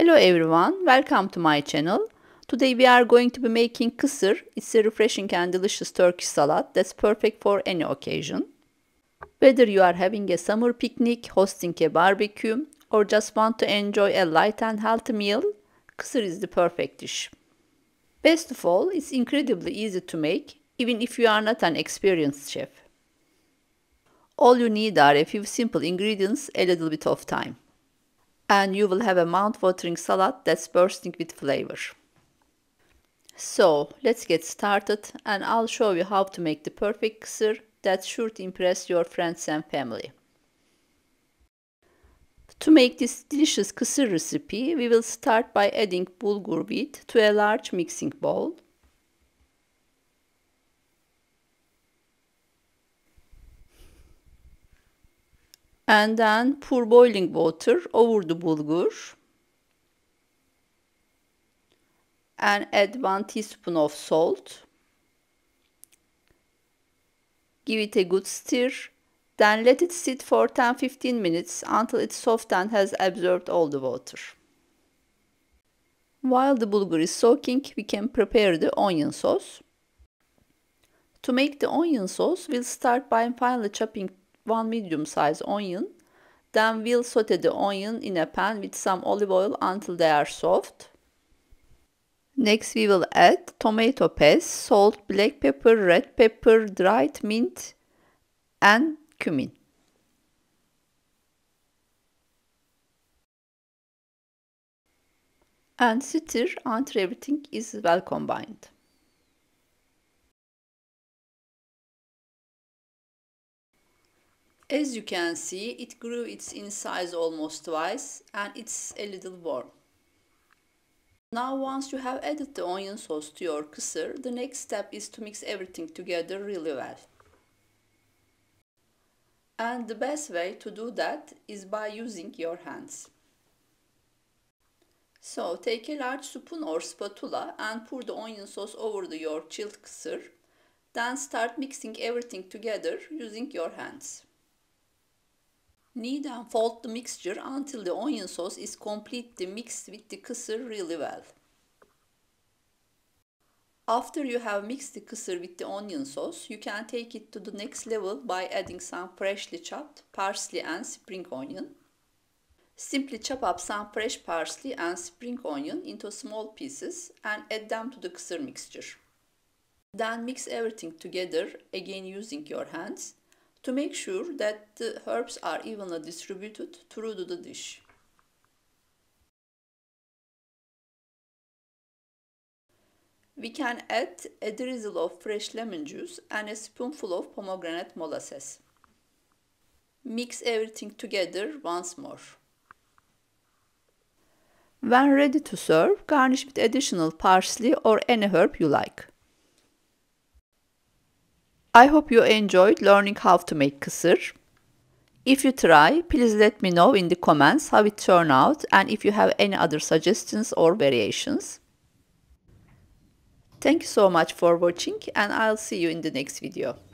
Hello everyone, welcome to my channel. Today we are going to be making kısır. It's a refreshing and delicious Turkish salad that's perfect for any occasion. Whether you are having a summer picnic, hosting a barbecue, or just want to enjoy a light and healthy meal, kısır is the perfect dish. Best of all, it's incredibly easy to make, even if you are not an experienced chef. All you need are a few simple ingredients, a little bit of time. and you will have a mouth-watering salad that's bursting with flavor. So let's get started and I'll show you how to make the perfect kısır that should impress your friends and family. To make this delicious kısır recipe, we will start by adding bulgur wheat to a large mixing bowl. and then pour boiling water over the bulgur and add one teaspoon of salt. Give it a good stir. Then let it sit for 10-15 minutes until it's soft and has absorbed all the water. While the bulgur is soaking, we can prepare the onion sauce. To make the onion sauce, we'll start by finely chopping one medium size onion. Then we'll saute the onion in a pan with some olive oil until they are soft. Next we will add tomato paste, salt, black pepper, red pepper, dried mint and cumin. And stir until everything is well combined. As you can see, it grew its in size almost twice and it's a little warm. Now once you have added the onion sauce to your kısır, the next step is to mix everything together really well. And the best way to do that is by using your hands. So take a large spoon or spatula and pour the onion sauce over the, your chilled kısır. Then start mixing everything together using your hands. Knead and fold the mixture until the onion sauce is completely mixed with the kısır really well. After you have mixed the kısır with the onion sauce, you can take it to the next level by adding some freshly chopped parsley and spring onion. Simply chop up some fresh parsley and spring onion into small pieces and add them to the kısır mixture. Then mix everything together, again using your hands to make sure that the herbs are evenly distributed through the dish. We can add a drizzle of fresh lemon juice and a spoonful of pomegranate molasses. Mix everything together once more. When ready to serve, garnish with additional parsley or any herb you like. I hope you enjoyed learning how to make kısır. If you try, please let me know in the comments how it turned out and if you have any other suggestions or variations. Thank you so much for watching and I'll see you in the next video.